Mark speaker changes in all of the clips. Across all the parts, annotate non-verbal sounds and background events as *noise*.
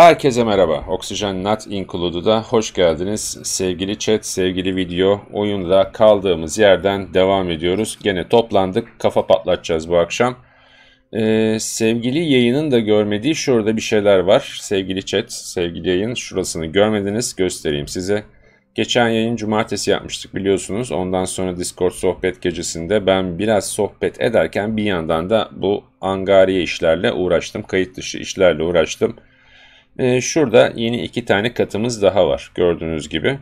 Speaker 1: Herkese merhaba. Oksijen Not Included'a hoş geldiniz. Sevgili chat, sevgili video, oyunda kaldığımız yerden devam ediyoruz. Gene toplandık, kafa patlatacağız bu akşam. Ee, sevgili yayının da görmediği şurada bir şeyler var. Sevgili chat, sevgili yayın şurasını görmediniz göstereyim size. Geçen yayın cumartesi yapmıştık biliyorsunuz. Ondan sonra Discord sohbet gecesinde ben biraz sohbet ederken bir yandan da bu angariye işlerle uğraştım. Kayıt dışı işlerle uğraştım. Ee, şurada yeni iki tane katımız daha var gördüğünüz gibi.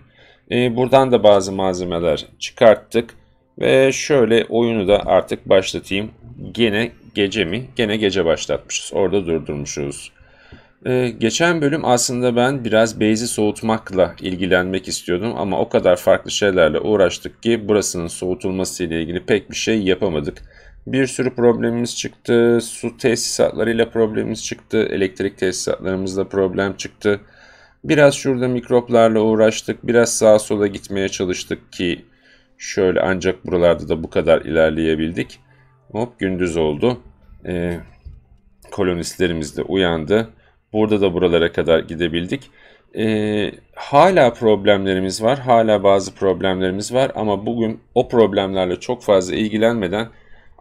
Speaker 1: Ee, buradan da bazı malzemeler çıkarttık. Ve şöyle oyunu da artık başlatayım. Gene gece mi? Gene gece başlatmışız. Orada durdurmuşuz. Ee, geçen bölüm aslında ben biraz base'i soğutmakla ilgilenmek istiyordum ama o kadar farklı şeylerle uğraştık ki burasının soğutulması ile ilgili pek bir şey yapamadık. Bir sürü problemimiz çıktı. Su tesisatlarıyla problemimiz çıktı. Elektrik tesisatlarımızda problem çıktı. Biraz şurada mikroplarla uğraştık. Biraz sağa sola gitmeye çalıştık ki şöyle ancak buralarda da bu kadar ilerleyebildik. Hop gündüz oldu. Ee, kolonistlerimiz de uyandı. Burada da buralara kadar gidebildik. Ee, hala problemlerimiz var. Hala bazı problemlerimiz var ama bugün o problemlerle çok fazla ilgilenmeden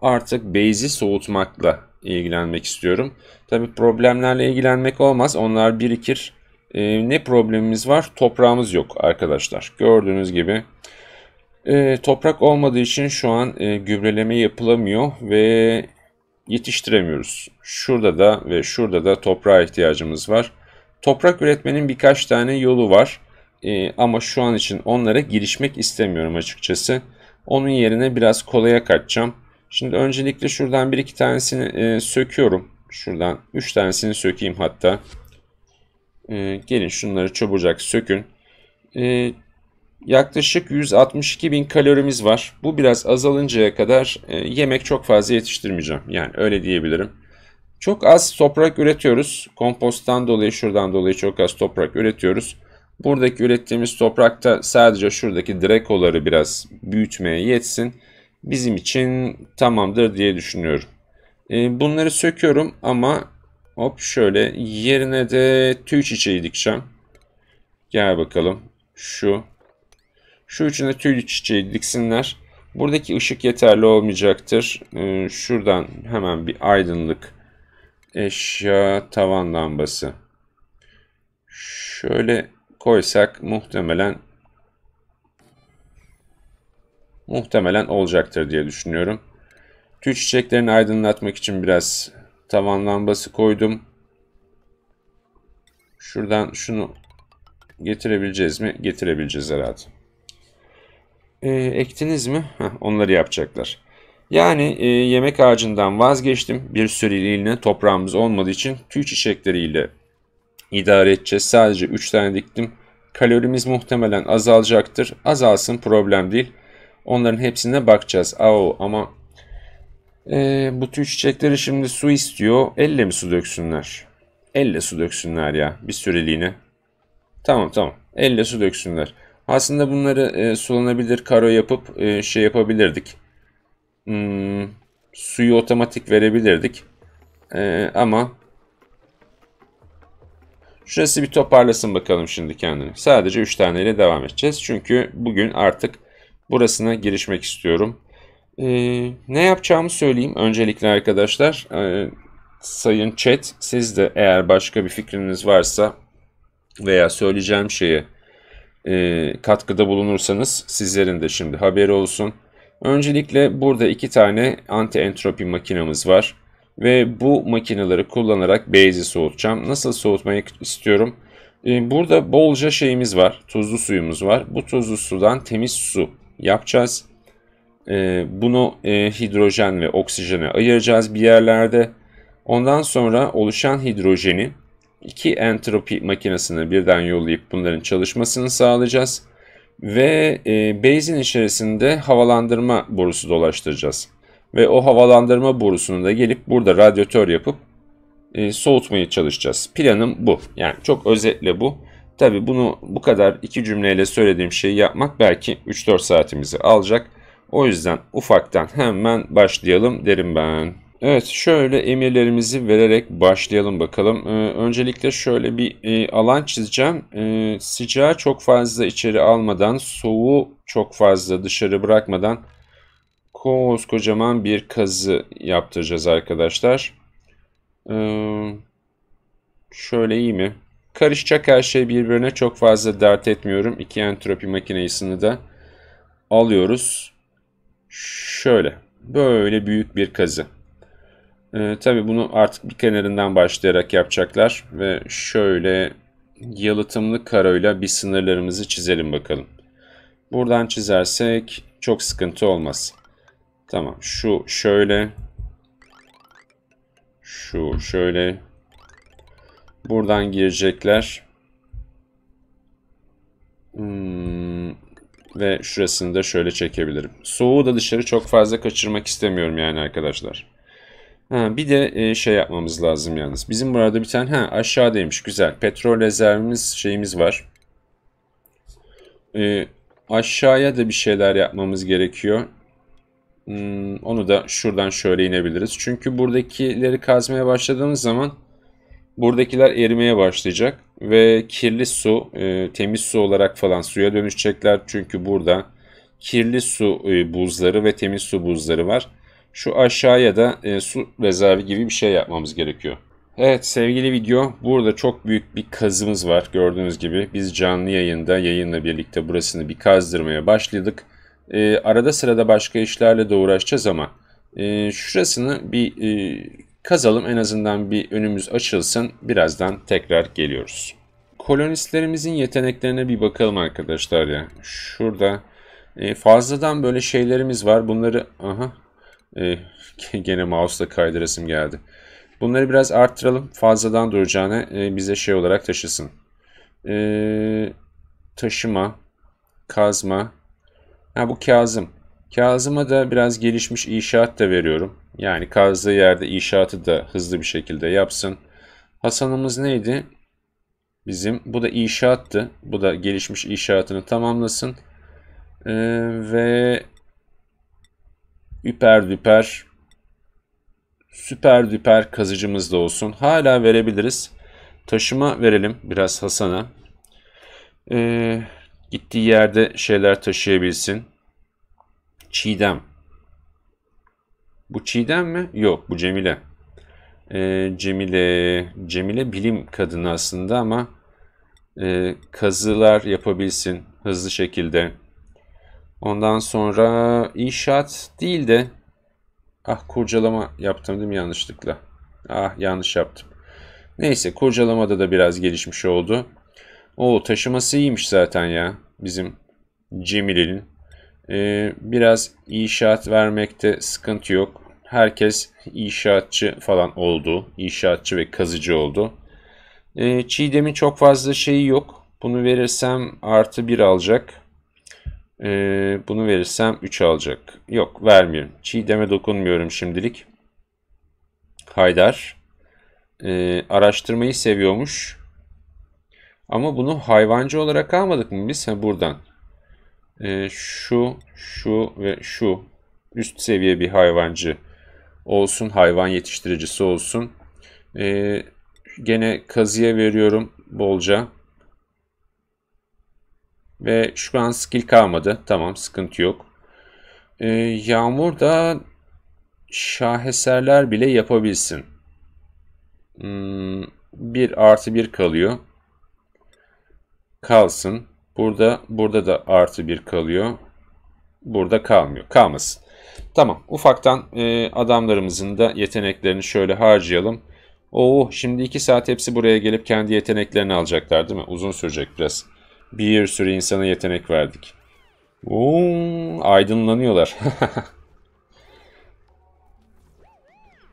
Speaker 1: artık base'i soğutmakla ilgilenmek istiyorum. Tabi problemlerle ilgilenmek olmaz. Onlar birikir. E, ne problemimiz var? Toprağımız yok arkadaşlar. Gördüğünüz gibi e, toprak olmadığı için şu an e, gübreleme yapılamıyor ve yetiştiremiyoruz. Şurada da ve şurada da toprağa ihtiyacımız var. Toprak üretmenin birkaç tane yolu var. E, ama şu an için onlara girişmek istemiyorum açıkçası. Onun yerine biraz kolaya kaçacağım. Şimdi öncelikle şuradan bir iki tanesini e, söküyorum. Şuradan üç tanesini sökeyim hatta. E, gelin şunları çabucak sökün. E, yaklaşık 162 bin kalorimiz var. Bu biraz azalıncaya kadar e, yemek çok fazla yetiştirmeyeceğim. Yani öyle diyebilirim. Çok az toprak üretiyoruz. Komposttan dolayı şuradan dolayı çok az toprak üretiyoruz. Buradaki ürettiğimiz toprakta sadece şuradaki drekoları biraz büyütmeye yetsin bizim için tamamdır diye düşünüyorum. E, bunları söküyorum ama hop şöyle yerine de tüy çiçeği dikeceğim. Gel bakalım. Şu. Şu üçüne tüy çiçeği diksinler. Buradaki ışık yeterli olmayacaktır. E, şuradan hemen bir aydınlık eşya tavan lambası. Şöyle koysak muhtemelen muhtemelen olacaktır diye düşünüyorum. Tüy çiçeklerini aydınlatmak için biraz tavan lambası koydum. Şuradan şunu getirebileceğiz mi? Getirebileceğiz herhalde. E, ektiniz mi? Heh, onları yapacaklar. Yani e, yemek ağacından vazgeçtim. Bir süreliğine toprağımız olmadığı için tüy çiçekleriyle idare edeceğiz. Sadece 3 tane diktim. Kalorimiz muhtemelen azalacaktır. Azalsın problem değil. Onların hepsine bakacağız. Au ama e, bu tür çiçekleri şimdi su istiyor. Elle mi su döksünler? Elle su döksünler ya bir süreliğine. Tamam tamam. Elle su döksünler. Aslında bunları e, sulanabilir karo yapıp e, şey yapabilirdik. Hmm, suyu otomatik verebilirdik. E, ama şurası bir toparlasın bakalım şimdi kendini. Sadece 3 taneyle devam edeceğiz. Çünkü bugün artık burasına girişmek istiyorum. Ee, ne yapacağımı söyleyeyim öncelikle arkadaşlar. E, sayın chat siz de eğer başka bir fikriniz varsa veya söyleyeceğim şeye e, katkıda bulunursanız sizlerin de şimdi haberi olsun. Öncelikle burada iki tane anti entropi makinamız var. Ve bu makineleri kullanarak base'i soğutacağım. Nasıl soğutmayı istiyorum? Ee, burada bolca şeyimiz var. Tuzlu suyumuz var. Bu tuzlu sudan temiz su yapacağız. Ee, bunu e, hidrojen ve oksijene ayıracağız bir yerlerde. Ondan sonra oluşan hidrojeni iki entropi makinesine birden yollayıp bunların çalışmasını sağlayacağız. Ve e, içerisinde havalandırma borusu dolaştıracağız. Ve o havalandırma borusunu da gelip burada radyatör yapıp e, soğutmaya çalışacağız. Planım bu. Yani çok özetle bu. Tabi bunu bu kadar iki cümleyle söylediğim şeyi yapmak belki 3-4 saatimizi alacak. O yüzden ufaktan hemen başlayalım derim ben. Evet şöyle emirlerimizi vererek başlayalım bakalım. Ee, öncelikle şöyle bir e, alan çizeceğim. Ee, sıcağı çok fazla içeri almadan, soğuğu çok fazla dışarı bırakmadan koskocaman bir kazı yaptıracağız arkadaşlar. Ee, şöyle iyi mi? Karışacak her şey birbirine çok fazla dert etmiyorum. İki entropi makinesini de alıyoruz. Şöyle. Böyle büyük bir kazı. Ee, tabii bunu artık bir kenarından başlayarak yapacaklar. Ve şöyle yalıtımlı karoyla bir sınırlarımızı çizelim bakalım. Buradan çizersek çok sıkıntı olmaz. Tamam şu şöyle. Şu şöyle. Buradan girecekler. Hmm. Ve şurasını da şöyle çekebilirim. Soğuğu da dışarı çok fazla kaçırmak istemiyorum yani arkadaşlar. Ha, bir de e, şey yapmamız lazım yalnız. Bizim burada bir tane ha, aşağıdaymış güzel. Petrol rezervimiz şeyimiz var. E, aşağıya da bir şeyler yapmamız gerekiyor. Hmm, onu da şuradan şöyle inebiliriz. Çünkü buradakileri kazmaya başladığımız zaman Buradakiler erimeye başlayacak ve kirli su, e, temiz su olarak falan suya dönüşecekler. Çünkü burada kirli su e, buzları ve temiz su buzları var. Şu aşağıya da e, su rezervi gibi bir şey yapmamız gerekiyor. Evet sevgili video burada çok büyük bir kazımız var gördüğünüz gibi. Biz canlı yayında yayınla birlikte burasını bir kazdırmaya başladık. E, arada sırada başka işlerle de uğraşacağız ama e, şurasını bir e, Kazalım en azından bir önümüz açılsın. Birazdan tekrar geliyoruz. Kolonistlerimizin yeteneklerine bir bakalım arkadaşlar ya. Şurada e, fazladan böyle şeylerimiz var. Bunları aha e, *laughs* gene mouse'la kaydırasım geldi. Bunları biraz arttıralım. Fazladan duracağına e, bize şey olarak taşısın. E, taşıma, kazma. Ha bu Kazım. Kazım'a da biraz gelişmiş inşaat da veriyorum. Yani kazdığı yerde inşaatı da hızlı bir şekilde yapsın. Hasan'ımız neydi? Bizim. Bu da inşaattı. Bu da gelişmiş inşaatını tamamlasın. Ee, ve üper düper süper düper kazıcımız da olsun. Hala verebiliriz. Taşıma verelim biraz Hasan'a. Ee, gittiği yerde şeyler taşıyabilsin. Çiğdem. Bu Çiğdem mi? Yok bu Cemile. E, Cemile, Cemile bilim kadını aslında ama e, kazılar yapabilsin hızlı şekilde. Ondan sonra inşaat değil de ah kurcalama yaptım değil mi yanlışlıkla? Ah yanlış yaptım. Neyse kurcalamada da biraz gelişmiş oldu. O taşıması iyiymiş zaten ya bizim Cemile'nin. Ee, biraz inşaat vermekte sıkıntı yok. Herkes inşaatçı falan oldu. İnşaatçı ve kazıcı oldu. Ee, Çiğdem'in çok fazla şeyi yok. Bunu verirsem artı 1 alacak. Ee, bunu verirsem 3 alacak. Yok vermiyorum. Çiğdem'e dokunmuyorum şimdilik. Haydar. E, araştırmayı seviyormuş. Ama bunu hayvancı olarak almadık mı biz? Ha, buradan e, şu, şu ve şu üst seviye bir hayvancı olsun, hayvan yetiştiricisi olsun. E, gene kazıya veriyorum bolca. Ve şu an skill kalmadı. Tamam sıkıntı yok. E, yağmur da şaheserler bile yapabilsin. Hmm, 1 artı bir kalıyor. Kalsın. Burada, burada da artı 1 kalıyor. Burada kalmıyor. Kalmasın. Tamam. Ufaktan e, adamlarımızın da yeteneklerini şöyle harcayalım. Oo, şimdi 2 saat hepsi buraya gelip kendi yeteneklerini alacaklar değil mi? Uzun sürecek biraz. Bir sürü insana yetenek verdik. Oo, aydınlanıyorlar. *laughs*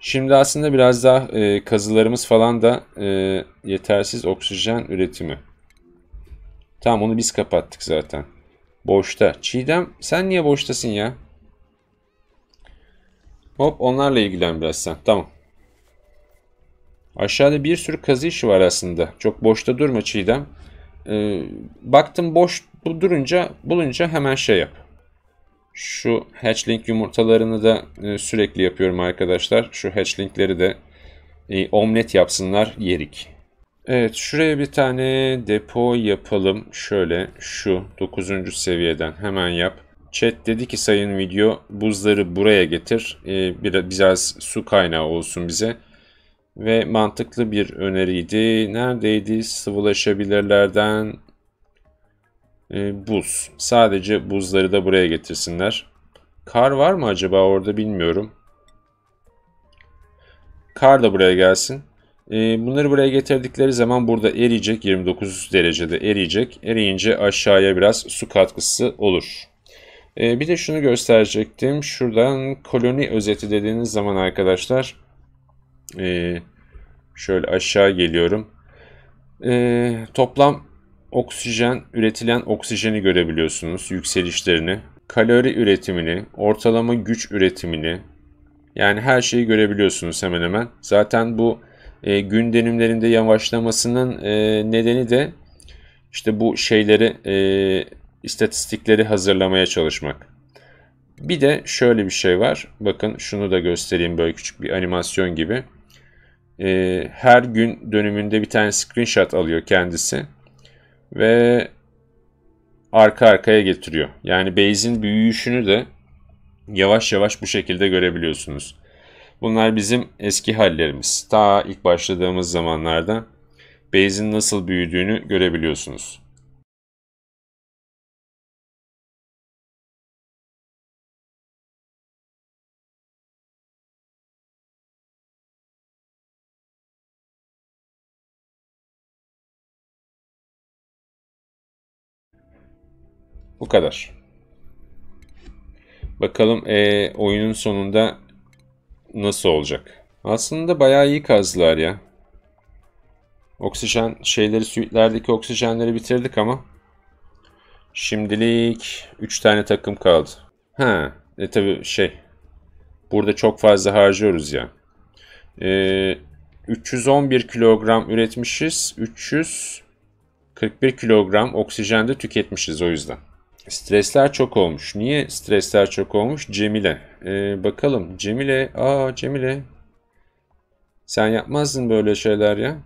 Speaker 1: Şimdi aslında biraz daha e, kazılarımız falan da e, yetersiz oksijen üretimi. Tamam onu biz kapattık zaten. Boşta. Çiğdem sen niye boştasın ya? Hop onlarla ilgilen biraz sen. Tamam. Aşağıda bir sürü kazı işi var aslında. Çok boşta durma Çiğdem. Ee, baktım boş durunca bulunca hemen şey yap. Şu hatchling yumurtalarını da e, sürekli yapıyorum arkadaşlar. Şu hatchlingleri de e, omlet yapsınlar yerik. Evet şuraya bir tane depo yapalım. Şöyle şu 9. seviyeden hemen yap. Chat dedi ki sayın video buzları buraya getir. Ee, biraz, biraz su kaynağı olsun bize. Ve mantıklı bir öneriydi. Neredeydi? Sıvılaşabilirlerden e, buz. Sadece buzları da buraya getirsinler. Kar var mı acaba orada bilmiyorum. Kar da buraya gelsin. Ee, bunları buraya getirdikleri zaman burada eriyecek. 29 derecede eriyecek. Eriyince aşağıya biraz su katkısı olur. Ee, bir de şunu gösterecektim. Şuradan koloni özeti dediğiniz zaman arkadaşlar ee, şöyle aşağı geliyorum. Toplam oksijen, üretilen oksijeni görebiliyorsunuz. Yükselişlerini, kalori üretimini, ortalama güç üretimini yani her şeyi görebiliyorsunuz hemen hemen. Zaten bu e, gün dönümlerinde yavaşlamasının e, nedeni de işte bu şeyleri e, istatistikleri hazırlamaya çalışmak. Bir de şöyle bir şey var. Bakın şunu da göstereyim böyle küçük bir animasyon gibi. E, her gün dönümünde bir tane screenshot alıyor kendisi ve arka arkaya getiriyor. Yani base'in büyüyüşünü de yavaş yavaş bu şekilde görebiliyorsunuz. Bunlar bizim eski hallerimiz. Ta ilk başladığımız zamanlarda base'in nasıl büyüdüğünü görebiliyorsunuz. Bu kadar. Bakalım e, oyunun sonunda nasıl olacak? Aslında bayağı iyi kazdılar ya. Oksijen şeyleri, suitlerdeki oksijenleri bitirdik ama şimdilik 3 tane takım kaldı. Ha, e tabi şey. Burada çok fazla harcıyoruz ya. Ee, 311 kilogram üretmişiz. 341 kilogram oksijen de tüketmişiz o yüzden. Stresler çok olmuş. Niye stresler çok olmuş? Cemile. Ee, bakalım Cemile. Aa Cemile. Sen yapmazdın böyle şeyler ya.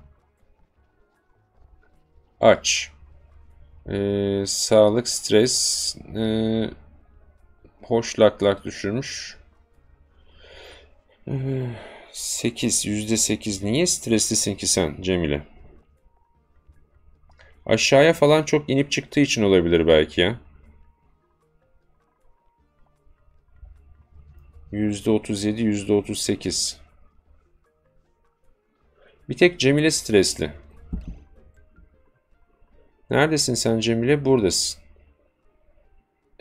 Speaker 1: Aç. Ee, sağlık, stres. Ee, hoş lak lak düşürmüş. Ee, 8, %8. Niye streslisin ki sen Cemile? Aşağıya falan çok inip çıktığı için olabilir belki ya. %37, %38. Bir tek Cemile stresli. Neredesin sen Cemile? Buradasın.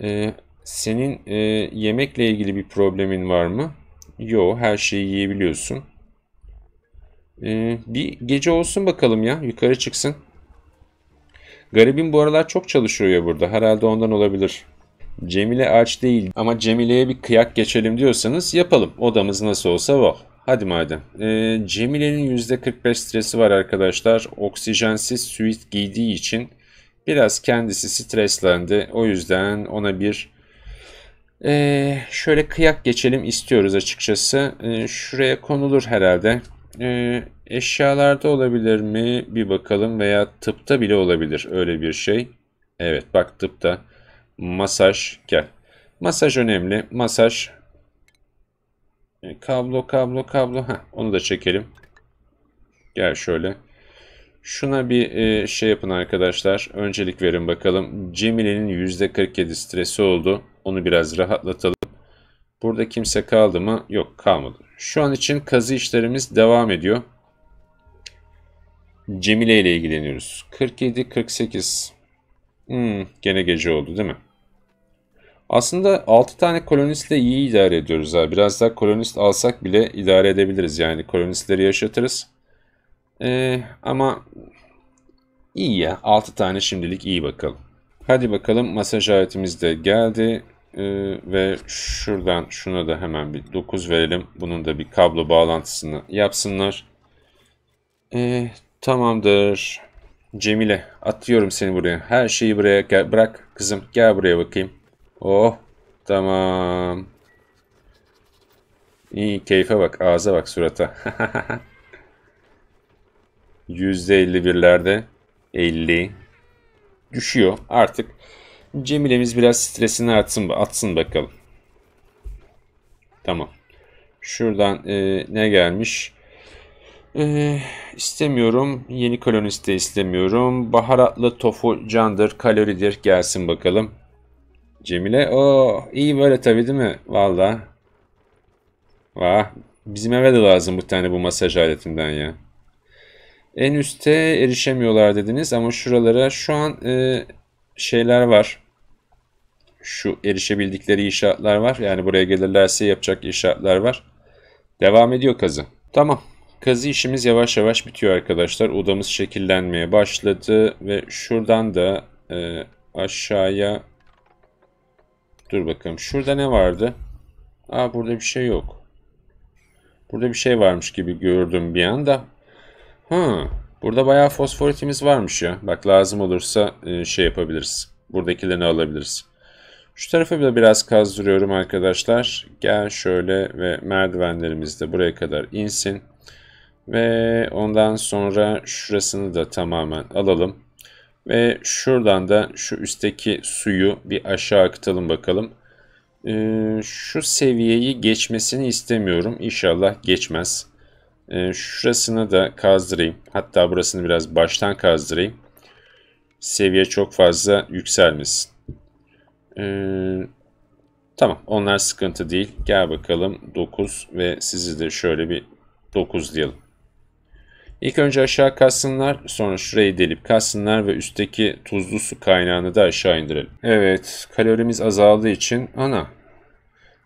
Speaker 1: Ee, senin e, yemekle ilgili bir problemin var mı? Yo, her şeyi yiyebiliyorsun. Ee, bir gece olsun bakalım ya. Yukarı çıksın. Garibim bu aralar çok çalışıyor ya burada. Herhalde ondan olabilir. Cemile aç değil ama Cemile'ye bir kıyak geçelim diyorsanız yapalım. Odamız nasıl olsa o. Hadi madem. Ee, Cemile'nin %45 stresi var arkadaşlar. Oksijensiz suit giydiği için biraz kendisi streslendi. O yüzden ona bir ee, şöyle kıyak geçelim istiyoruz açıkçası. Ee, şuraya konulur herhalde. Ee, eşyalarda olabilir mi bir bakalım veya tıpta bile olabilir öyle bir şey. Evet bak tıpta. Masaj gel. Masaj önemli. Masaj. E, kablo kablo kablo. ha, onu da çekelim. Gel şöyle. Şuna bir e, şey yapın arkadaşlar. Öncelik verin bakalım. Cemile'nin %47 stresi oldu. Onu biraz rahatlatalım. Burada kimse kaldı mı? Yok kalmadı. Şu an için kazı işlerimiz devam ediyor. Cemile ile ilgileniyoruz. 47-48. Hmm, gene gece oldu değil mi? Aslında 6 tane kolonistle iyi idare ediyoruz abi. Biraz daha kolonist alsak bile idare edebiliriz. Yani kolonistleri yaşatırız. Ee, ama iyi ya. 6 tane şimdilik iyi bakalım. Hadi bakalım masaj aletimiz de geldi. Ee, ve şuradan şuna da hemen bir 9 verelim. Bunun da bir kablo bağlantısını yapsınlar. Ee, tamamdır. Cemile atıyorum seni buraya. Her şeyi buraya gel, bırak. Kızım gel buraya bakayım. Oh. Tamam. İyi keyfe bak. Ağza bak surata. %51'lerde *laughs* 50 düşüyor. Artık Cemile'miz biraz stresini atsın, atsın bakalım. Tamam. Şuradan e, ne gelmiş? E, istemiyorum. Yeni kolonist de istemiyorum. Baharatlı tofu candır, kaloridir gelsin bakalım. Cemile. Oo iyi böyle tabii değil mi? Valla. Vah. Bizim eve de lazım bu tane bu masaj aletinden ya. En üste erişemiyorlar dediniz ama şuralara şu an e, şeyler var. Şu erişebildikleri inşaatlar var. Yani buraya gelirlerse yapacak inşaatlar var. Devam ediyor kazı. Tamam. Kazı işimiz yavaş yavaş bitiyor arkadaşlar. Odamız şekillenmeye başladı ve şuradan da e, aşağıya Dur bakalım. Şurada ne vardı? Aa burada bir şey yok. Burada bir şey varmış gibi gördüm bir anda. Hı. Burada bayağı fosforitimiz varmış ya. Bak lazım olursa e, şey yapabiliriz. Buradakilerini alabiliriz. Şu tarafı da biraz kazdırıyorum arkadaşlar. Gel şöyle ve merdivenlerimiz de buraya kadar insin. Ve ondan sonra şurasını da tamamen alalım. Ve şuradan da şu üstteki suyu bir aşağı akıtalım bakalım. Ee, şu seviyeyi geçmesini istemiyorum. İnşallah geçmez. Ee, şurasını da kazdırayım. Hatta burasını biraz baştan kazdırayım. Seviye çok fazla yükselmesin. Ee, tamam onlar sıkıntı değil. Gel bakalım 9 ve sizi de şöyle bir 9 diyelim. İlk önce aşağı kalsınlar, sonra şurayı delip kalsınlar ve üstteki tuzlu su kaynağını da aşağı indirelim. Evet kalorimiz azaldığı için ana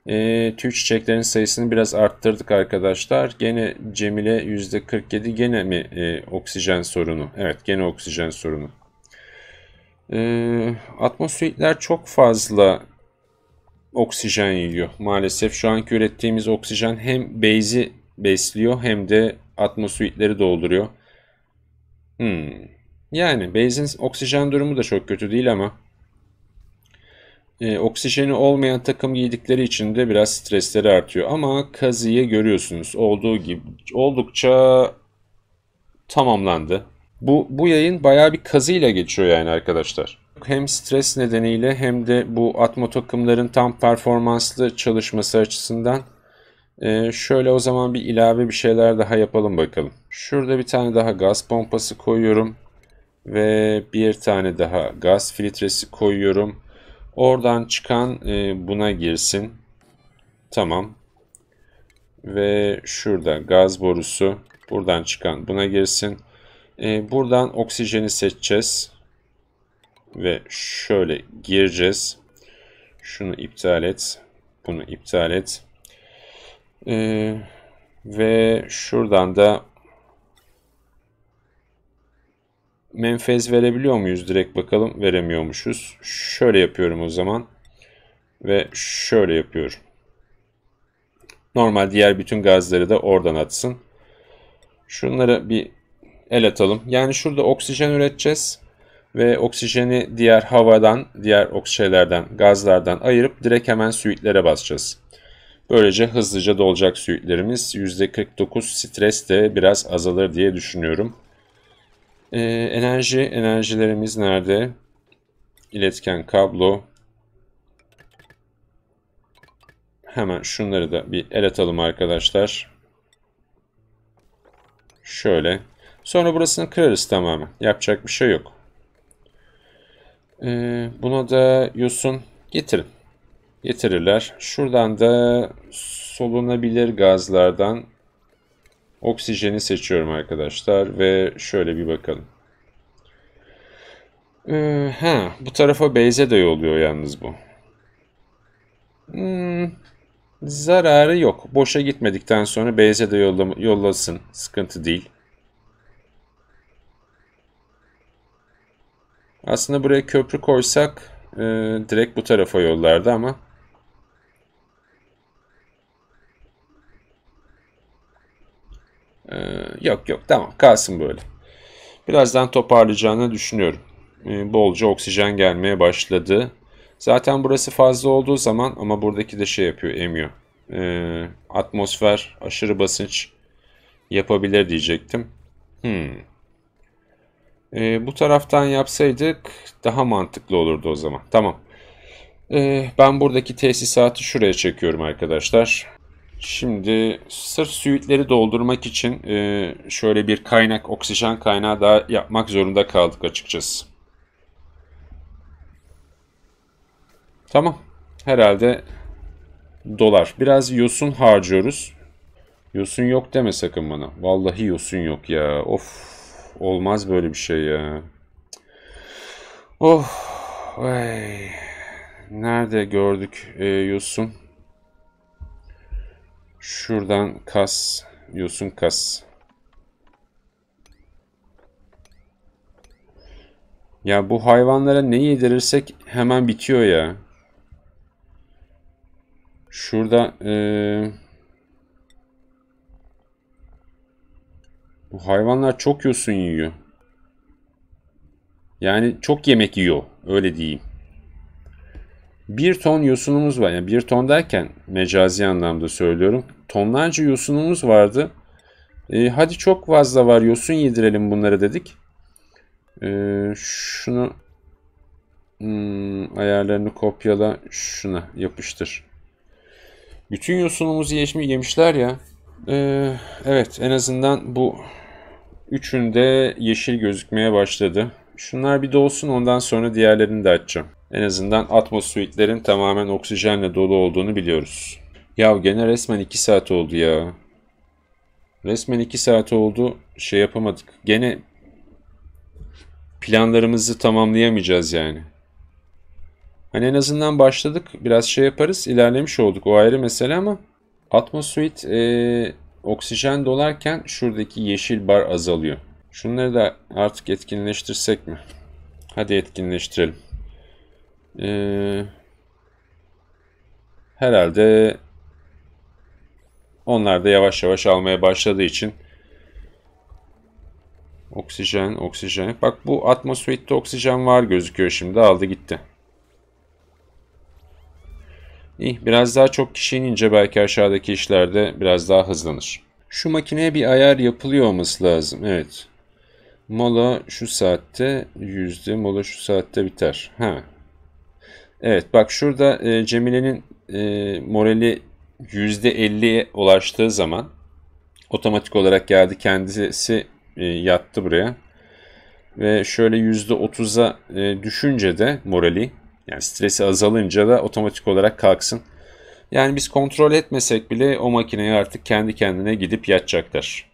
Speaker 1: e, tüy çiçeklerin sayısını biraz arttırdık arkadaşlar. Gene Cemile %47 gene mi e, oksijen sorunu? Evet gene oksijen sorunu. E, atmosfiyetler çok fazla oksijen yiyor. Maalesef şu anki ürettiğimiz oksijen hem base'i besliyor hem de atmosuitleri dolduruyor. Hmm. Yani Baze'in oksijen durumu da çok kötü değil ama e, oksijeni olmayan takım giydikleri için de biraz stresleri artıyor. Ama kazıyı görüyorsunuz olduğu gibi oldukça tamamlandı. Bu, bu yayın baya bir kazıyla geçiyor yani arkadaşlar. Hem stres nedeniyle hem de bu atma takımların tam performanslı çalışması açısından ee, şöyle o zaman bir ilave bir şeyler daha yapalım bakalım. Şurada bir tane daha gaz pompası koyuyorum. Ve bir tane daha gaz filtresi koyuyorum. Oradan çıkan e, buna girsin. Tamam. Ve şurada gaz borusu. Buradan çıkan buna girsin. E, buradan oksijeni seçeceğiz. Ve şöyle gireceğiz. Şunu iptal et. Bunu iptal et. Ee, ve şuradan da menfez verebiliyor muyuz direkt bakalım. Veremiyormuşuz. Şöyle yapıyorum o zaman. Ve şöyle yapıyorum. Normal diğer bütün gazları da oradan atsın. Şunlara bir el atalım. Yani şurada oksijen üreteceğiz ve oksijeni diğer havadan, diğer oksijenlerden, gazlardan ayırıp direkt hemen suitlere basacağız. Böylece hızlıca dolacak süitlerimiz. %49 stres de biraz azalır diye düşünüyorum. Ee, enerji, enerjilerimiz nerede? İletken kablo. Hemen şunları da bir el atalım arkadaşlar. Şöyle. Sonra burasını kırarız tamamen. Yapacak bir şey yok. Ee, buna da yosun getirin getirirler. Şuradan da solunabilir gazlardan oksijeni seçiyorum arkadaşlar ve şöyle bir bakalım. Ee, ha, bu tarafa beyze de yolluyor yalnız bu. Hmm, zararı yok. Boşa gitmedikten sonra beyze de yollasın. Sıkıntı değil. Aslında buraya köprü koysak e, direkt bu tarafa yollardı ama Ee, yok yok tamam kalsın böyle. Birazdan toparlayacağını düşünüyorum. Ee, bolca oksijen gelmeye başladı. Zaten burası fazla olduğu zaman ama buradaki de şey yapıyor emiyor. Ee, atmosfer aşırı basınç yapabilir diyecektim. Hmm. Ee, bu taraftan yapsaydık daha mantıklı olurdu o zaman. Tamam. Ee, ben buradaki tesisatı şuraya çekiyorum arkadaşlar. Şimdi sırf süitleri doldurmak için e, şöyle bir kaynak, oksijen kaynağı daha yapmak zorunda kaldık açıkçası. Tamam. Herhalde dolar. Biraz yosun harcıyoruz. Yosun yok deme sakın bana. Vallahi yosun yok ya. Of. Olmaz böyle bir şey ya. Of. Ay. Nerede gördük e, yosun? Şuradan kas. Yosun kas. Ya bu hayvanlara ne yedirirsek hemen bitiyor ya. Şurada ee, bu hayvanlar çok yosun yiyor. Yani çok yemek yiyor öyle diyeyim bir ton yosunumuz var. Yani bir ton derken mecazi anlamda söylüyorum. Tonlarca yosunumuz vardı. E, hadi çok fazla var yosun yedirelim bunları dedik. E, şunu hmm, ayarlarını kopyala şuna yapıştır. Bütün yosunumuzu yeşmi yemişler ya. E, evet en azından bu üçünde yeşil gözükmeye başladı. Şunlar bir dolsun ondan sonra diğerlerini de açacağım en azından atmosferiklerin tamamen oksijenle dolu olduğunu biliyoruz. Ya gene resmen 2 saat oldu ya. Resmen 2 saat oldu. Şey yapamadık. Gene planlarımızı tamamlayamayacağız yani. Hani en azından başladık. Biraz şey yaparız. ilerlemiş olduk. O ayrı mesele ama atmosferik e, oksijen dolarken şuradaki yeşil bar azalıyor. Şunları da artık etkinleştirsek mi? Hadi etkinleştirelim. Ee, herhalde onlar da yavaş yavaş almaya başladığı için oksijen, oksijen. Bak bu atmosferde oksijen var gözüküyor şimdi. Aldı gitti. İyi, biraz daha çok kişi inince belki aşağıdaki işlerde biraz daha hızlanır. Şu makineye bir ayar yapılıyor olması lazım. Evet. Mola şu saatte yüzde, mola şu saatte biter. Ha, Evet bak şurada e, Cemile'nin e, morali %50'ye ulaştığı zaman otomatik olarak geldi kendisi e, yattı buraya. Ve şöyle %30'a e, düşünce de morali yani stresi azalınca da otomatik olarak kalksın. Yani biz kontrol etmesek bile o makineye artık kendi kendine gidip yatacaklar.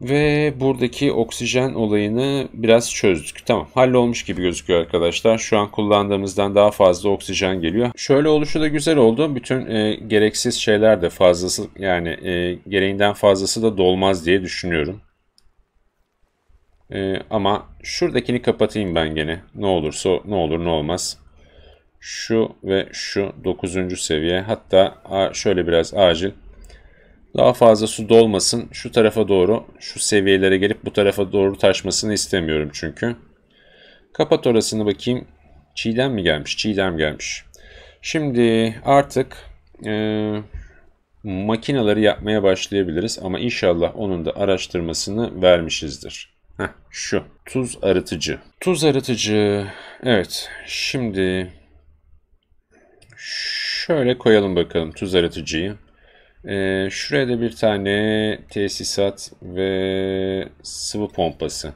Speaker 1: Ve buradaki oksijen olayını biraz çözdük. Tamam hallolmuş gibi gözüküyor arkadaşlar. Şu an kullandığımızdan daha fazla oksijen geliyor. Şöyle oluşu da güzel oldu. Bütün e, gereksiz şeyler de fazlası yani e, gereğinden fazlası da dolmaz diye düşünüyorum. E, ama şuradakini kapatayım ben gene. Ne olursa ne olur ne olmaz. Şu ve şu 9. seviye. Hatta şöyle biraz acil. Daha fazla su dolmasın. Şu tarafa doğru, şu seviyelere gelip bu tarafa doğru taşmasını istemiyorum çünkü. Kapat orasını bakayım. Çiğdem mi gelmiş? Çiğdem gelmiş. Şimdi artık e, makinaları yapmaya başlayabiliriz. Ama inşallah onun da araştırmasını vermişizdir. Heh, şu. Tuz arıtıcı. Tuz arıtıcı. Evet. Şimdi şöyle koyalım bakalım tuz arıtıcıyı. Ee, şuraya da bir tane tesisat ve sıvı pompası.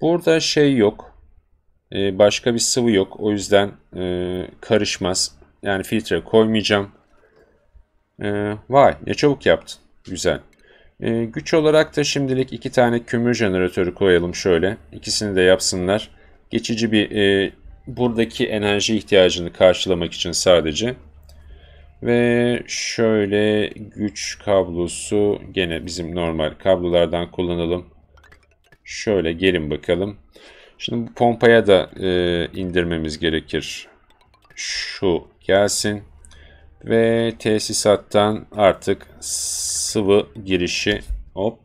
Speaker 1: Burada şey yok. Ee, başka bir sıvı yok. O yüzden e, karışmaz. Yani filtre koymayacağım. Ee, vay ne çabuk yaptın. Güzel. Ee, güç olarak da şimdilik iki tane kömür jeneratörü koyalım şöyle. İkisini de yapsınlar. Geçici bir e, buradaki enerji ihtiyacını karşılamak için sadece. Ve şöyle güç kablosu gene bizim normal kablolardan kullanalım. Şöyle gelin bakalım. Şimdi bu pompaya da e, indirmemiz gerekir. Şu gelsin. Ve tesisattan artık sıvı girişi hop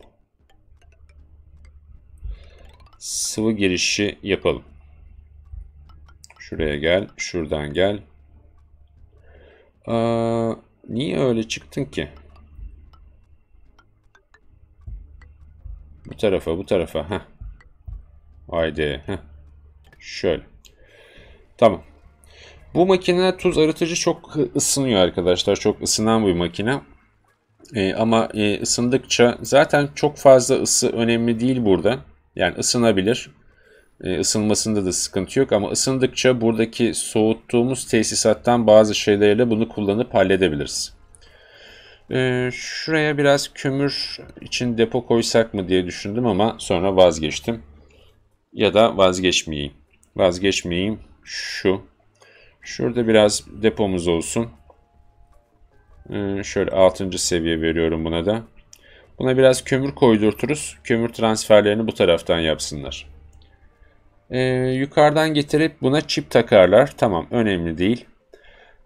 Speaker 1: sıvı girişi yapalım. Şuraya gel, şuradan gel. Aa, niye öyle çıktın ki? Bu tarafa, bu tarafa. Heh. Haydi. Heh. Şöyle. Tamam. Bu makine tuz arıtıcı çok ısınıyor arkadaşlar. Çok ısınan bir makine. Ee, ama e, ısındıkça zaten çok fazla ısı önemli değil burada. Yani ısınabilir. E, ısınmasında da sıkıntı yok ama ısındıkça buradaki soğuttuğumuz tesisattan bazı şeylerle bunu kullanıp halledebiliriz. E, şuraya biraz kömür için depo koysak mı diye düşündüm ama sonra vazgeçtim. Ya da vazgeçmeyeyim. Vazgeçmeyeyim şu. Şurada biraz depomuz olsun. E, şöyle 6. seviye veriyorum buna da. Buna biraz kömür koydurturuz. Kömür transferlerini bu taraftan yapsınlar. E, yukarıdan getirip buna çip takarlar. Tamam önemli değil.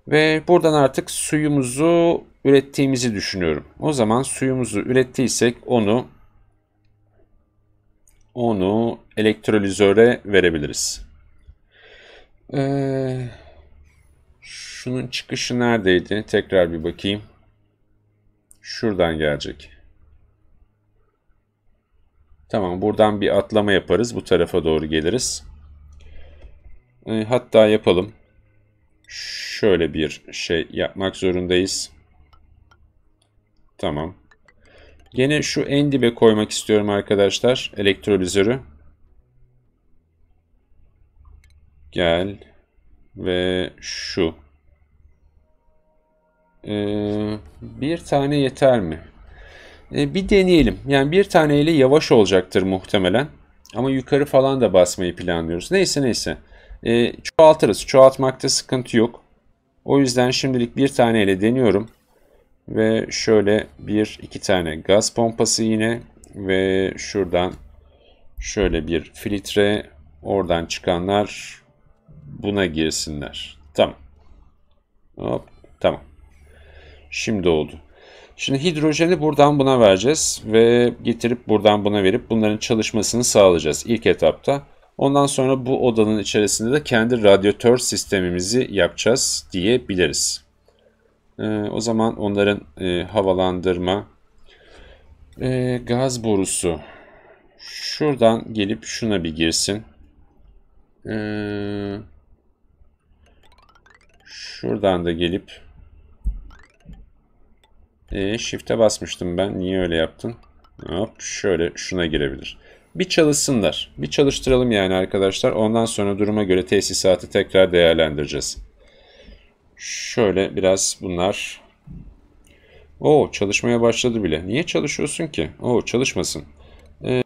Speaker 1: Ve buradan artık suyumuzu ürettiğimizi düşünüyorum. O zaman suyumuzu ürettiysek onu onu elektrolizöre verebiliriz. Ee, şunun çıkışı neredeydi? Tekrar bir bakayım. Şuradan gelecek. Tamam buradan bir atlama yaparız. Bu tarafa doğru geliriz. E, hatta yapalım. Şöyle bir şey yapmak zorundayız. Tamam. Gene şu en dibe koymak istiyorum arkadaşlar. Elektrolizörü. Gel. Ve şu. Ee, bir tane yeter mi? E, bir deneyelim. Yani bir taneyle yavaş olacaktır muhtemelen. Ama yukarı falan da basmayı planlıyoruz. Neyse neyse. E, çoğaltırız. Çoğaltmakta sıkıntı yok. O yüzden şimdilik bir taneyle deniyorum. Ve şöyle bir iki tane gaz pompası yine. Ve şuradan şöyle bir filtre. Oradan çıkanlar buna girsinler. Tamam. Hop tamam. Şimdi oldu. Şimdi hidrojeni buradan buna vereceğiz ve getirip buradan buna verip bunların çalışmasını sağlayacağız ilk etapta. Ondan sonra bu odanın içerisinde de kendi radyatör sistemimizi yapacağız diyebiliriz. Ee, o zaman onların e, havalandırma e, gaz borusu şuradan gelip şuna bir girsin. Ee, şuradan da gelip e, shift'e basmıştım ben. Niye öyle yaptın? Hop şöyle şuna girebilir. Bir çalışsınlar. Bir çalıştıralım yani arkadaşlar. Ondan sonra duruma göre tesisatı tekrar değerlendireceğiz. Şöyle biraz bunlar. Oo çalışmaya başladı bile. Niye çalışıyorsun ki? Oo çalışmasın. Ee,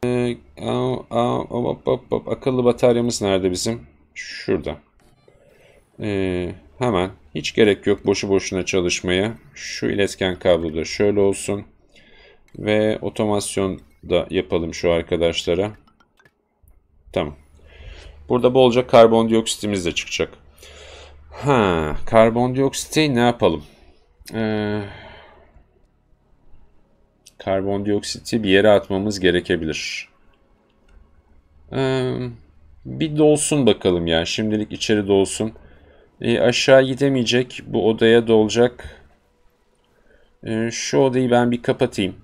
Speaker 1: a, a, hop, hop, hop. Akıllı bataryamız nerede bizim? Şurada. Ee, hemen hiç gerek yok boşu boşuna çalışmaya. Şu iletken kablo da şöyle olsun. Ve otomasyon da yapalım şu arkadaşlara. Tamam. Burada bolca karbondioksit de çıkacak. Ha, karbondioksiti ne yapalım? Ee, karbondioksiti bir yere atmamız gerekebilir. Ee, bir dolsun bakalım ya. Şimdilik içeri dolsun. E, aşağı gidemeyecek. Bu odaya dolacak. E, şu odayı ben bir kapatayım.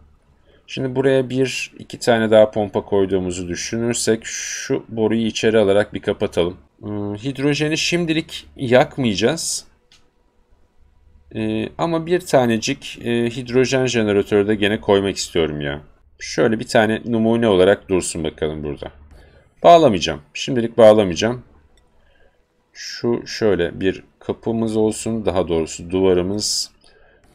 Speaker 1: Şimdi buraya bir iki tane daha pompa koyduğumuzu düşünürsek şu boruyu içeri alarak bir kapatalım. E, hidrojeni şimdilik yakmayacağız. E, ama bir tanecik e, hidrojen jeneratörü de gene koymak istiyorum ya. Şöyle bir tane numune olarak dursun bakalım burada. Bağlamayacağım. Şimdilik bağlamayacağım. Şu şöyle bir kapımız olsun daha doğrusu duvarımız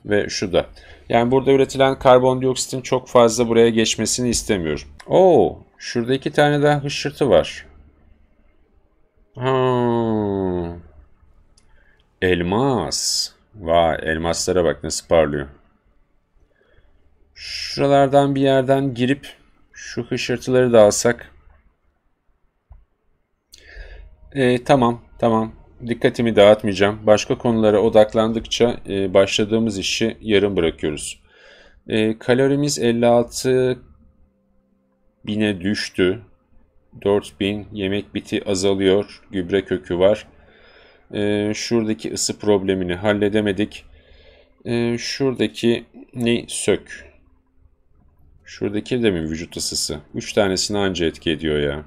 Speaker 1: ve şu da. Yani burada üretilen karbondioksitin çok fazla buraya geçmesini istemiyorum. Oo, şurada iki tane daha hışırtı var. Ha. Hmm. Elmas. Vay elmaslara bak nasıl parlıyor. Şuralardan bir yerden girip şu hışırtıları da alsak e, tamam, tamam. Dikkatimi dağıtmayacağım. Başka konulara odaklandıkça e, başladığımız işi yarım bırakıyoruz. E, kalorimiz 56 bine düştü. 4000 yemek biti azalıyor. Gübre kökü var. E, şuradaki ısı problemini halledemedik. E, şuradaki ne sök. Şuradaki de mi vücut ısısı? 3 tanesini anca etki ediyor ya.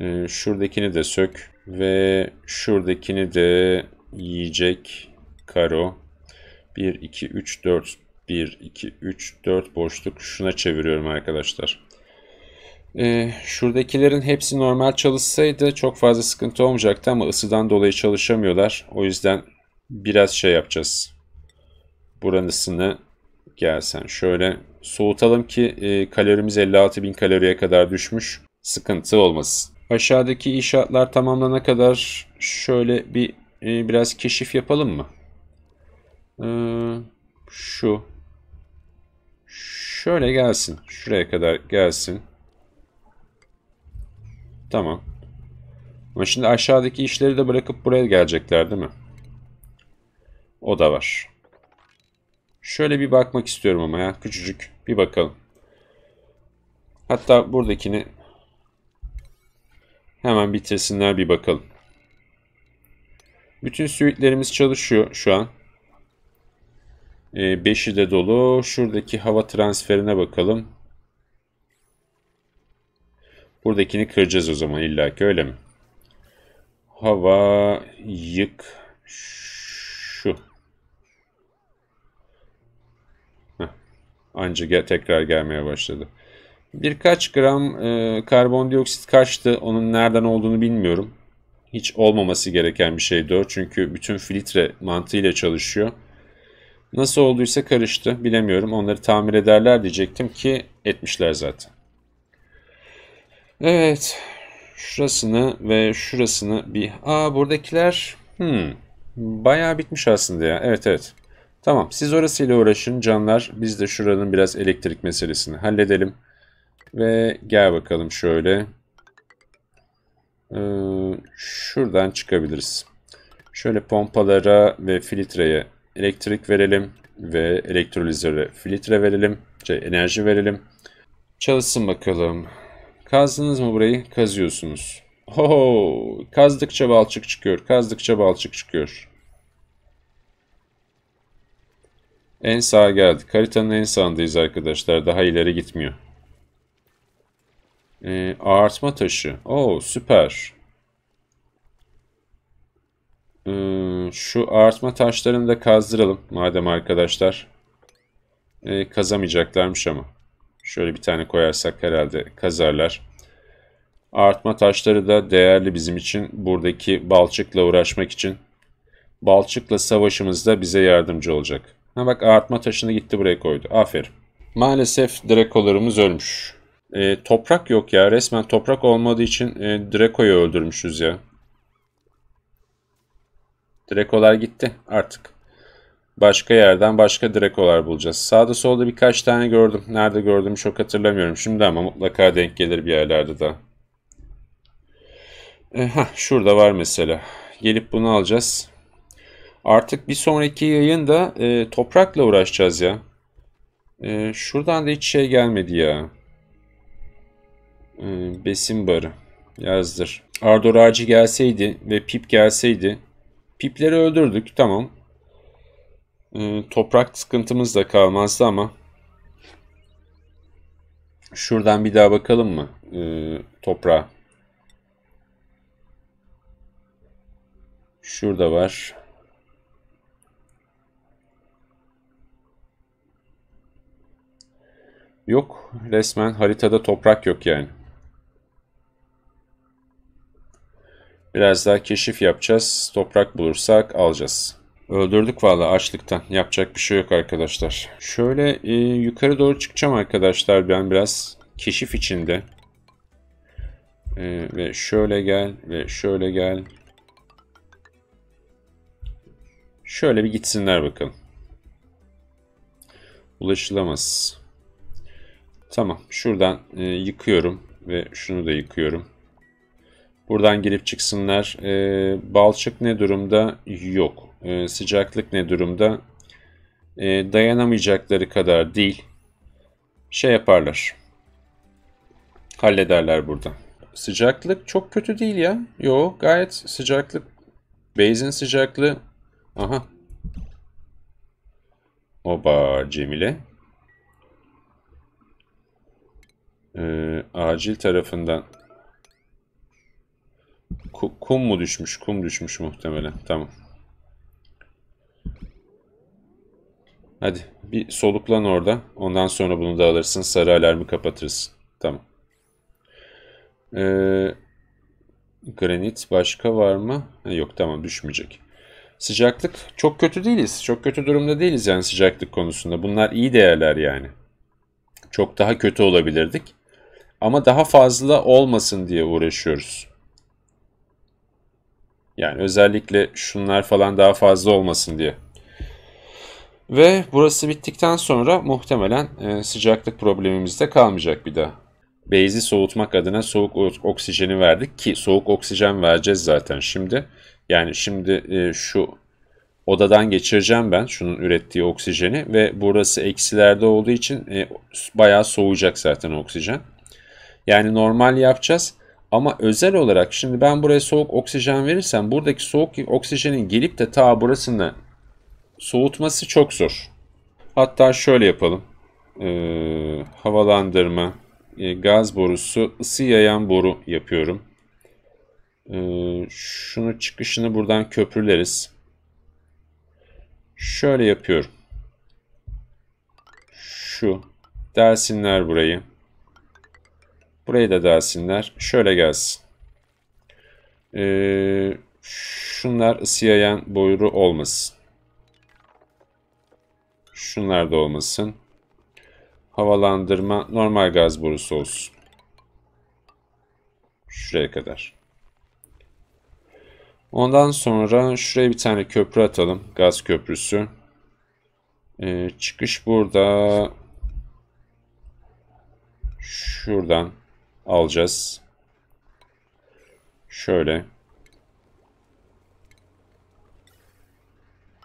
Speaker 1: Ee, şuradakini de sök. Ve şuradakini de yiyecek karo. 1, 2, 3, 4. 1, 2, 3, 4 boşluk. Şuna çeviriyorum arkadaşlar. Ee, şuradakilerin hepsi normal çalışsaydı çok fazla sıkıntı olmayacaktı ama ısıdan dolayı çalışamıyorlar. O yüzden biraz şey yapacağız. Buranın ısını gelsen şöyle soğutalım ki e, kalorimiz 56.000 kaloriye kadar düşmüş. Sıkıntı olmasın. Aşağıdaki inşaatlar tamamlana kadar şöyle bir e, biraz keşif yapalım mı? Ee, şu. Şöyle gelsin. Şuraya kadar gelsin. Tamam. Ama şimdi aşağıdaki işleri de bırakıp buraya gelecekler değil mi? O da var. Şöyle bir bakmak istiyorum ama ya. Küçücük. Bir bakalım. Hatta buradakini Hemen bitirsinler bir bakalım. Bütün suitlerimiz çalışıyor şu an. 5'i ee, de dolu. Şuradaki hava transferine bakalım. Buradakini kıracağız o zaman illaki öyle mi? Hava yık şu. Heh. Anca tekrar gelmeye başladı. Birkaç gram e, karbondioksit kaçtı onun nereden olduğunu bilmiyorum. Hiç olmaması gereken bir şeydi o çünkü bütün filtre mantığıyla çalışıyor. Nasıl olduysa karıştı bilemiyorum onları tamir ederler diyecektim ki etmişler zaten. Evet şurasını ve şurasını bir... Aa buradakiler hmm, bayağı bitmiş aslında ya evet evet. Tamam siz orasıyla uğraşın canlar biz de şuranın biraz elektrik meselesini halledelim. Ve gel bakalım şöyle. Ee, şuradan çıkabiliriz. Şöyle pompalara ve filtreye elektrik verelim. Ve elektrolizöre filtre verelim. Şey, enerji verelim. Çalışsın bakalım. Kazdınız mı burayı? Kazıyorsunuz. Ho Kazdıkça balçık çıkıyor. Kazdıkça balçık çıkıyor. En sağa geldik. Haritanın en sağındayız arkadaşlar. Daha ileri gitmiyor. Ee, ağartma taşı. Oo süper. Ee, şu artma taşlarını da kazdıralım madem arkadaşlar. Ee, kazamayacaklarmış ama. Şöyle bir tane koyarsak herhalde kazarlar. Artma taşları da değerli bizim için. Buradaki balçıkla uğraşmak için. Balçıkla savaşımızda bize yardımcı olacak. Ha bak artma taşını gitti buraya koydu. Aferin. Maalesef drakolarımız ölmüş. E, toprak yok ya. Resmen toprak olmadığı için e, Draco'yu öldürmüşüz ya. Draco'lar gitti artık. Başka yerden başka Draco'lar bulacağız. Sağda solda birkaç tane gördüm. Nerede gördüğümü çok hatırlamıyorum şimdi ama mutlaka denk gelir bir yerlerde daha. E, heh, şurada var mesela. Gelip bunu alacağız. Artık bir sonraki yayında e, toprakla uğraşacağız ya. E, şuradan da hiç şey gelmedi ya. Ee, Besim barı yazdır. Ardor ağacı gelseydi ve pip gelseydi. Pipleri öldürdük tamam. Ee, toprak sıkıntımız da kalmazdı ama. Şuradan bir daha bakalım mı ee, toprağa? Şurada var. Yok resmen haritada toprak yok yani. Biraz daha keşif yapacağız. Toprak bulursak alacağız. Öldürdük vallahi açlıktan. Yapacak bir şey yok arkadaşlar. Şöyle e, yukarı doğru çıkacağım arkadaşlar. Ben biraz keşif içinde. E, ve şöyle gel ve şöyle gel. Şöyle bir gitsinler bakalım. Ulaşılamaz. Tamam. Şuradan e, yıkıyorum ve şunu da yıkıyorum. Buradan girip çıksınlar. E, balçık ne durumda? Yok. E, sıcaklık ne durumda? E, dayanamayacakları kadar değil. Şey yaparlar. Hallederler burada. Sıcaklık çok kötü değil ya. Yo gayet sıcaklık. Base'in sıcaklığı. Aha. Oba Cemile. Ee, acil tarafından kum mu düşmüş? Kum düşmüş muhtemelen. Tamam. Hadi bir soluklan orada. Ondan sonra bunu da alırsın. Sarı alarmı kapatırsın. Tamam. Ee, granit başka var mı? Ha, yok tamam düşmeyecek. Sıcaklık çok kötü değiliz. Çok kötü durumda değiliz yani sıcaklık konusunda. Bunlar iyi değerler yani. Çok daha kötü olabilirdik. Ama daha fazla olmasın diye uğraşıyoruz. Yani özellikle şunlar falan daha fazla olmasın diye. Ve burası bittikten sonra muhtemelen e, sıcaklık problemimiz de kalmayacak bir daha. Beyzi soğutmak adına soğuk oksijeni verdik ki soğuk oksijen vereceğiz zaten şimdi. Yani şimdi e, şu odadan geçireceğim ben şunun ürettiği oksijeni ve burası eksilerde olduğu için e, bayağı soğuyacak zaten oksijen. Yani normal yapacağız. Ama özel olarak şimdi ben buraya soğuk oksijen verirsem buradaki soğuk oksijenin gelip de ta burasını soğutması çok zor. Hatta şöyle yapalım. Ee, havalandırma, e, gaz borusu, ısı yayan boru yapıyorum. Ee, şunu çıkışını buradan köprüleriz. Şöyle yapıyorum. Şu. Dersinler burayı. Burayı da dersinler, Şöyle gelsin. Ee, şunlar ısı yayan boyuru olmasın. Şunlar da olmasın. Havalandırma normal gaz borusu olsun. Şuraya kadar. Ondan sonra şuraya bir tane köprü atalım. Gaz köprüsü. Ee, çıkış burada. Şuradan alacağız. Şöyle.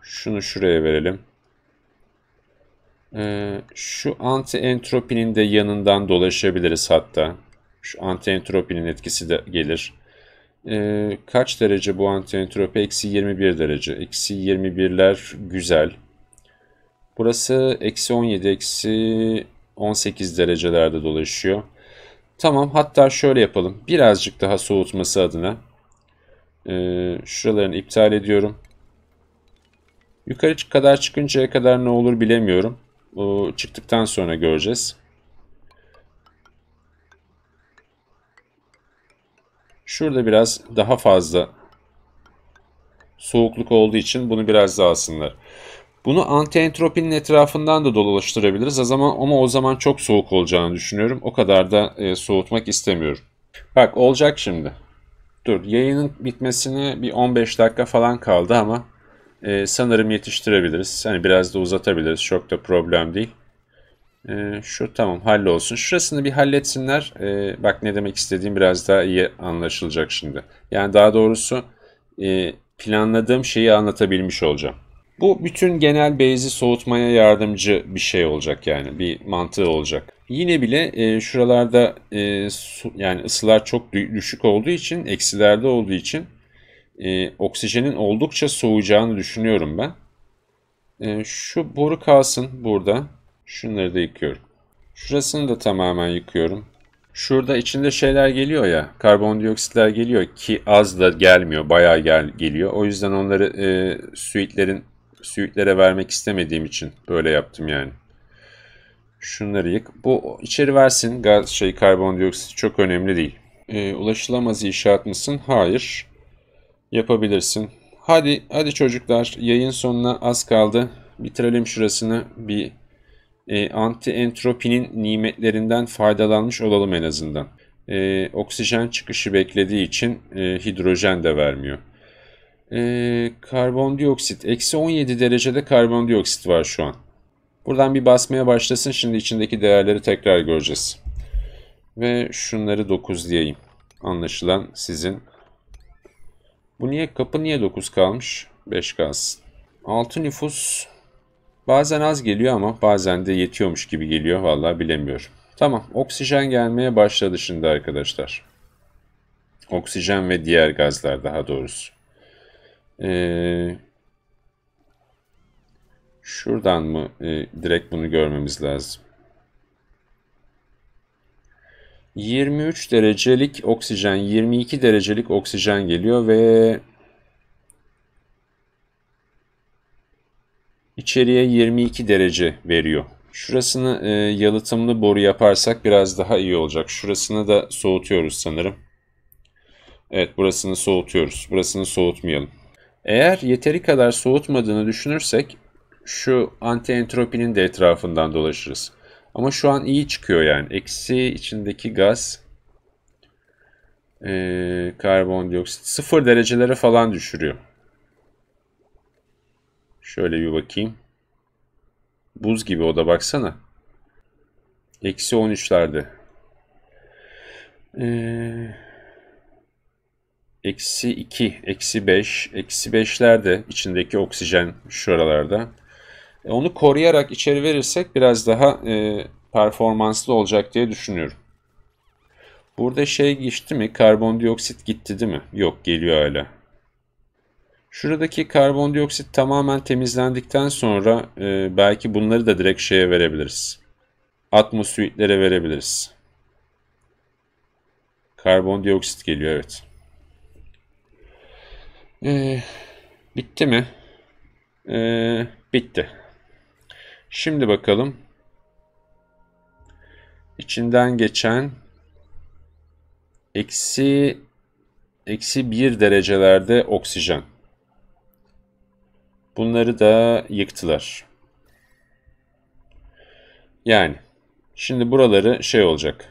Speaker 1: Şunu şuraya verelim. Ee, şu anti entropinin de yanından dolaşabiliriz hatta. Şu anti entropinin etkisi de gelir. Ee, kaç derece bu anti entropi? Eksi 21 derece. Eksi 21'ler güzel. Burası eksi 17, eksi 18 derecelerde dolaşıyor. Tamam hatta şöyle yapalım. Birazcık daha soğutması adına. Ee, şuralarını iptal ediyorum. Yukarı kadar çıkıncaya kadar ne olur bilemiyorum. O çıktıktan sonra göreceğiz. Şurada biraz daha fazla soğukluk olduğu için bunu biraz daha alsınlar. Bunu antientropinin etrafından da dolaştırabiliriz. O zaman ama o zaman çok soğuk olacağını düşünüyorum. O kadar da e, soğutmak istemiyorum. Bak olacak şimdi. Dur yayının bitmesine bir 15 dakika falan kaldı ama e, sanırım yetiştirebiliriz. Hani biraz da uzatabiliriz. Çok da problem değil. E, şu tamam hallolsun. Şurasını bir halletsinler. E, bak ne demek istediğim biraz daha iyi anlaşılacak şimdi. Yani daha doğrusu e, planladığım şeyi anlatabilmiş olacağım. Bu bütün genel base'i soğutmaya yardımcı bir şey olacak yani bir mantığı olacak. Yine bile e, şuralarda e, su, yani ısılar çok düşük olduğu için eksilerde olduğu için e, oksijenin oldukça soğuyacağını düşünüyorum ben. E, şu boru kalsın burada. Şunları da yıkıyorum. Şurasını da tamamen yıkıyorum. Şurada içinde şeyler geliyor ya, karbondioksitler geliyor ki az da gelmiyor, bayağı gel, geliyor. O yüzden onları e, suitlerin suitlere vermek istemediğim için böyle yaptım yani. Şunları yık. Bu içeri versin. Gaz şey karbondioksit çok önemli değil. E, ulaşılamaz inşaat mısın? Hayır. Yapabilirsin. Hadi hadi çocuklar yayın sonuna az kaldı. Bitirelim şurasını. Bir e, anti entropinin nimetlerinden faydalanmış olalım en azından. E, oksijen çıkışı beklediği için e, hidrojen de vermiyor e, karbondioksit. Eksi 17 derecede karbondioksit var şu an. Buradan bir basmaya başlasın. Şimdi içindeki değerleri tekrar göreceğiz. Ve şunları 9 diyeyim. Anlaşılan sizin. Bu niye kapı niye 9 kalmış? 5 kalsın. 6 nüfus bazen az geliyor ama bazen de yetiyormuş gibi geliyor. Vallahi bilemiyorum. Tamam oksijen gelmeye başladı şimdi arkadaşlar. Oksijen ve diğer gazlar daha doğrusu. Ee, şuradan mı e, direkt bunu görmemiz lazım? 23 derecelik oksijen, 22 derecelik oksijen geliyor ve içeriye 22 derece veriyor. Şurasını e, yalıtımlı boru yaparsak biraz daha iyi olacak. Şurasını da soğutuyoruz sanırım. Evet burasını soğutuyoruz. Burasını soğutmayalım. Eğer yeteri kadar soğutmadığını düşünürsek şu antientropinin de etrafından dolaşırız. Ama şu an iyi çıkıyor yani. Eksi içindeki gaz e, karbondioksit sıfır derecelere falan düşürüyor. Şöyle bir bakayım. Buz gibi o da baksana. Eksi 13'lerde. Eee eksi 2, eksi 5, eksi 5'lerde içindeki oksijen şuralarda. E, onu koruyarak içeri verirsek biraz daha e, performanslı olacak diye düşünüyorum. Burada şey geçti mi? Karbondioksit gitti değil mi? Yok geliyor hala. Şuradaki karbondioksit tamamen temizlendikten sonra e, belki bunları da direkt şeye verebiliriz. Atmosüitlere verebiliriz. Karbondioksit geliyor evet. Ee, bitti mi? Ee, bitti. Şimdi bakalım. İçinden geçen eksi eksi bir derecelerde oksijen. Bunları da yıktılar. Yani şimdi buraları şey olacak.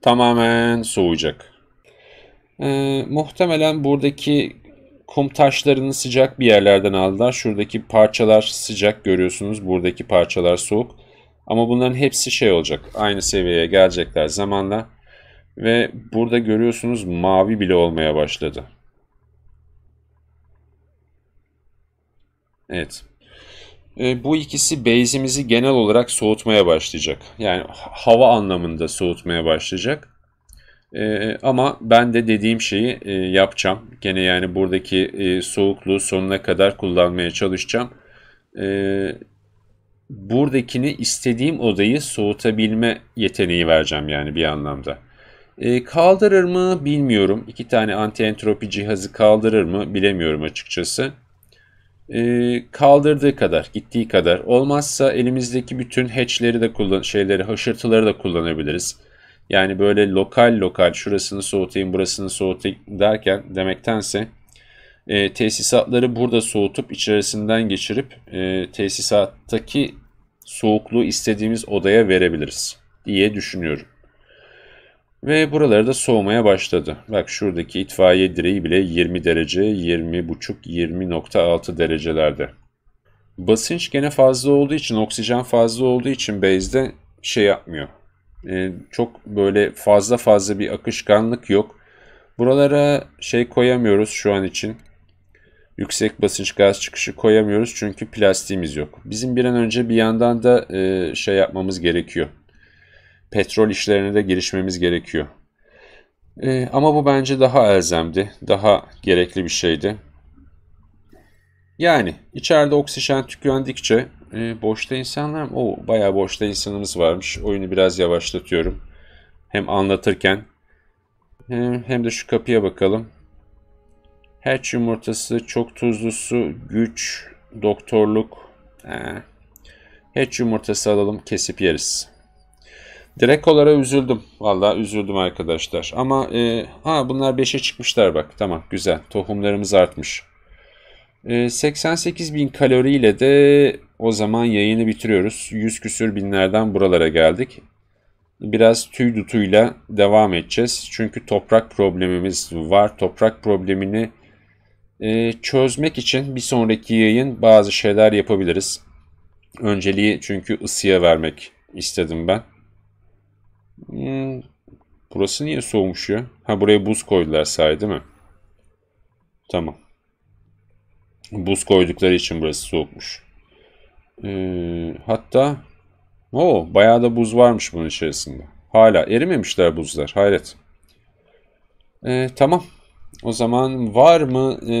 Speaker 1: Tamamen soğuyacak. Ee, muhtemelen buradaki kum taşlarını sıcak bir yerlerden aldılar. Şuradaki parçalar sıcak görüyorsunuz. Buradaki parçalar soğuk. Ama bunların hepsi şey olacak. Aynı seviyeye gelecekler zamanla. Ve burada görüyorsunuz mavi bile olmaya başladı. Evet. E, bu ikisi base'imizi genel olarak soğutmaya başlayacak. Yani hava anlamında soğutmaya başlayacak. E, ama ben de dediğim şeyi e, yapacağım. Gene yani buradaki e, soğukluğu sonuna kadar kullanmaya çalışacağım. E, buradakini istediğim odayı soğutabilme yeteneği vereceğim yani bir anlamda. E, kaldırır mı bilmiyorum. İki tane anti entropi cihazı kaldırır mı bilemiyorum açıkçası. E, kaldırdığı kadar, gittiği kadar. Olmazsa elimizdeki bütün hatchleri de kullan, şeyleri, haşırtıları da kullanabiliriz. Yani böyle lokal lokal şurasını soğutayım burasını soğutayım derken demektense e, tesisatları burada soğutup içerisinden geçirip e, tesisattaki soğukluğu istediğimiz odaya verebiliriz diye düşünüyorum. Ve buraları da soğumaya başladı. Bak şuradaki itfaiye direği bile 20 derece, 20,5, 20.6 derecelerde. Basınç gene fazla olduğu için, oksijen fazla olduğu için bezde şey yapmıyor e, çok böyle fazla fazla bir akışkanlık yok. Buralara şey koyamıyoruz şu an için. Yüksek basınç gaz çıkışı koyamıyoruz çünkü plastiğimiz yok. Bizim bir an önce bir yandan da e, şey yapmamız gerekiyor. Petrol işlerine de girişmemiz gerekiyor. E, ama bu bence daha elzemdi. Daha gerekli bir şeydi. Yani içeride oksijen tükendikçe e, boşta insanlar mı? O bayağı boşta insanımız varmış. Oyunu biraz yavaşlatıyorum. Hem anlatırken hem, hem de şu kapıya bakalım. Hatch yumurtası, çok tuzlu su, güç, doktorluk. Ee, hatch yumurtası alalım kesip yeriz. Drekolara üzüldüm. Valla üzüldüm arkadaşlar. Ama e, ha bunlar 5'e çıkmışlar bak. Tamam güzel. Tohumlarımız artmış. E, 88 bin kaloriyle de o zaman yayını bitiriyoruz. Yüz küsür binlerden buralara geldik. Biraz tüy dutuyla devam edeceğiz. Çünkü toprak problemimiz var. Toprak problemini e, çözmek için bir sonraki yayın bazı şeyler yapabiliriz. Önceliği çünkü ısıya vermek istedim ben. Hmm, burası niye soğumuş ya? Ha buraya buz koydular sahi değil mi? Tamam. Buz koydukları için burası soğukmuş. Ee, hatta o bayağı da buz varmış bunun içerisinde. Hala erimemişler buzlar. Hayret. Ee, tamam. O zaman var mı e,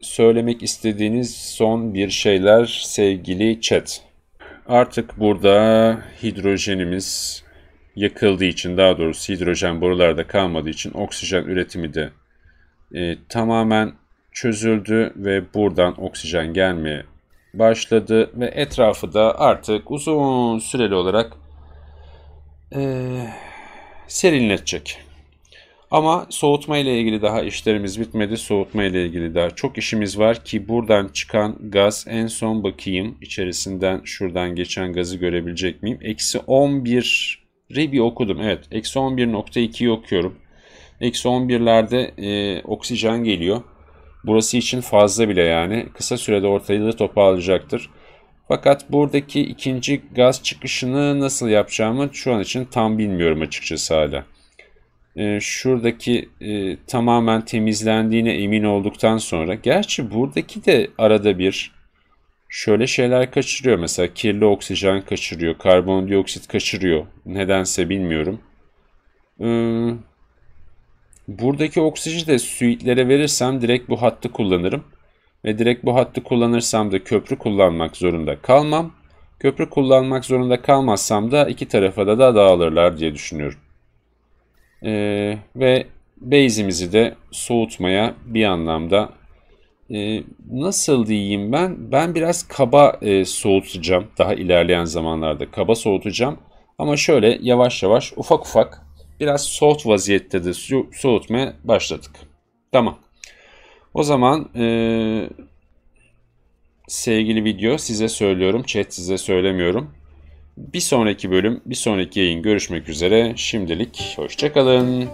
Speaker 1: söylemek istediğiniz son bir şeyler sevgili chat? Artık burada hidrojenimiz yakıldığı için daha doğrusu hidrojen borularda kalmadığı için oksijen üretimi de e, tamamen çözüldü ve buradan oksijen gelmeye başladı ve etrafı da artık uzun süreli olarak e, serinletecek. Ama soğutma ile ilgili daha işlerimiz bitmedi. Soğutma ile ilgili daha çok işimiz var ki buradan çıkan gaz en son bakayım içerisinden şuradan geçen gazı görebilecek miyim? Eksi 11 bir okudum. Evet eksi 11.2'yi okuyorum. Eksi 11'lerde e, oksijen geliyor. Burası için fazla bile yani. Kısa sürede ortayı ortalığı toparlayacaktır. Fakat buradaki ikinci gaz çıkışını nasıl yapacağımı şu an için tam bilmiyorum açıkçası hala. Ee, şuradaki e, tamamen temizlendiğine emin olduktan sonra. Gerçi buradaki de arada bir şöyle şeyler kaçırıyor. Mesela kirli oksijen kaçırıyor, karbondioksit kaçırıyor. Nedense bilmiyorum. Hmm, Buradaki oksijeni de suitlere verirsem direkt bu hattı kullanırım. Ve direkt bu hattı kullanırsam da köprü kullanmak zorunda kalmam. Köprü kullanmak zorunda kalmazsam da iki tarafa da, dağılırlar diye düşünüyorum. Ee, ve base'imizi de soğutmaya bir anlamda e, nasıl diyeyim ben? Ben biraz kaba e, soğutacağım daha ilerleyen zamanlarda. Kaba soğutacağım ama şöyle yavaş yavaş ufak ufak biraz soğut vaziyette de su, soğutmaya başladık. Tamam. O zaman e, sevgili video size söylüyorum. Chat size söylemiyorum. Bir sonraki bölüm, bir sonraki yayın görüşmek üzere. Şimdilik hoşçakalın.